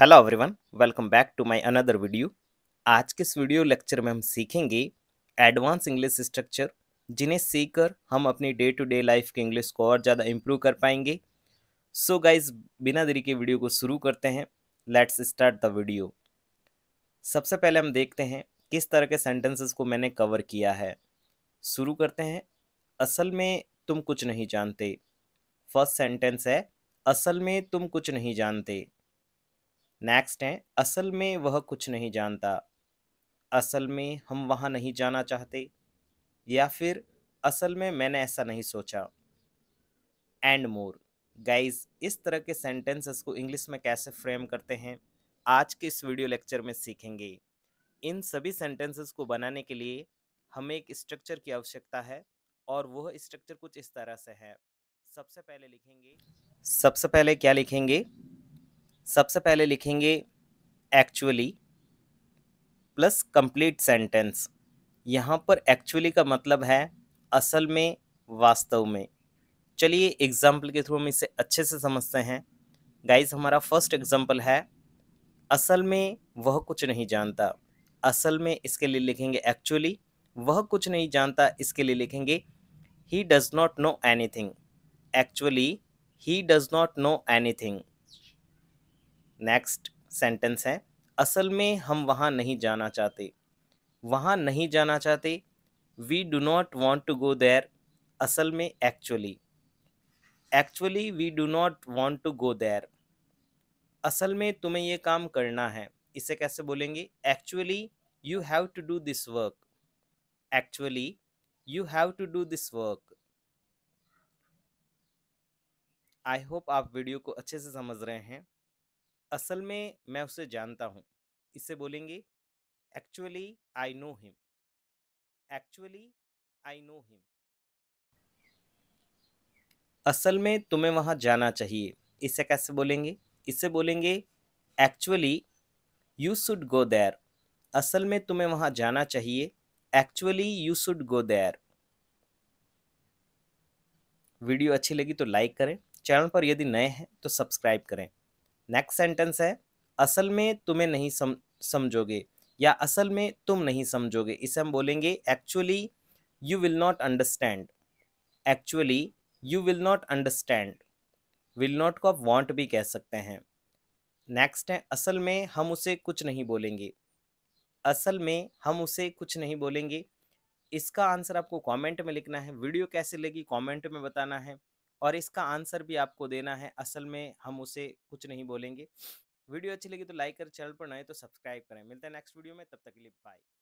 hello everyone welcome back to my another video आज के इस वीडियो लेक्चर में हम सीखेंगे एडवांस इंग्लिश स्ट्रक्चर जिन्हें सीखकर हम अपनी डे टू डे लाइफ के इंग्लिश को और ज़्यादा इम्प्रूव कर पाएंगे सो so गाइज बिना देरी के वीडियो को शुरू करते हैं लेट्स स्टार्ट द वीडियो सबसे पहले हम देखते हैं किस तरह के सेंटेंसेस को मैंने कवर किया है शुरू करते हैं असल में तुम कुछ नहीं जानते फर्स्ट सेंटेंस है असल में तुम कुछ नहीं जानते नेक्स्ट है असल में वह कुछ नहीं जानता असल में हम वहाँ नहीं जाना चाहते या फिर असल में मैंने ऐसा नहीं सोचा एंड मोर गाइज इस तरह के सेंटेंसेस को इंग्लिश में कैसे फ्रेम करते हैं आज के इस वीडियो लेक्चर में सीखेंगे इन सभी सेंटेंसेस को बनाने के लिए हमें एक स्ट्रक्चर की आवश्यकता है और वह स्ट्रक्चर कुछ इस तरह से है सबसे पहले लिखेंगे सबसे पहले क्या लिखेंगे सबसे पहले लिखेंगे एक्चुअली प्लस कंप्लीट सेंटेंस यहाँ पर एक्चुअली का मतलब है असल में वास्तव में चलिए एग्ज़ाम्पल के थ्रू हम इसे अच्छे से समझते हैं गाइस हमारा फर्स्ट एग्ज़ाम्पल है असल में वह कुछ नहीं जानता असल में इसके लिए लिखेंगे एक्चुअली वह कुछ नहीं जानता इसके लिए लिखेंगे he does not know anything actually he does not know anything next sentence है असल में हम वहाँ नहीं जाना चाहते वहाँ नहीं जाना चाहते we do not want to go there असल में actually actually we do not want to go there असल में तुम्हें ये काम करना है इसे कैसे बोलेंगे actually you have to do this work actually you have to do this work I hope आप वीडियो को अच्छे से समझ रहे हैं असल में मैं उसे जानता हूँ इससे बोलेंगे actually I know him actually I know him असल में तुम्हें वहाँ जाना चाहिए इसे कैसे बोलेंगे इसे बोलेंगे actually you should go there असल में तुम्हें वहाँ जाना चाहिए actually you should go there video अच्छी लगी तो लाइक करें चैनल पर यदि नए हैं तो सब्सक्राइब करें नेक्स्ट सेंटेंस है असल में तुम्हें नहीं सम समझोगे या असल में तुम नहीं समझोगे इसे हम बोलेंगे actually you will not understand actually you will not understand will not को आप वॉन्ट भी कह सकते हैं नेक्स्ट है असल में हम उसे कुछ नहीं बोलेंगे असल में हम उसे कुछ नहीं बोलेंगे इसका आंसर आपको कमेंट में लिखना है वीडियो कैसे लगी कमेंट में बताना है और इसका आंसर भी आपको देना है असल में हम उसे कुछ नहीं बोलेंगे वीडियो अच्छी लगी तो लाइक करें चैनल पर नए तो सब्सक्राइब करें मिलते हैं नेक्स्ट वीडियो में तब तक के लिए बाय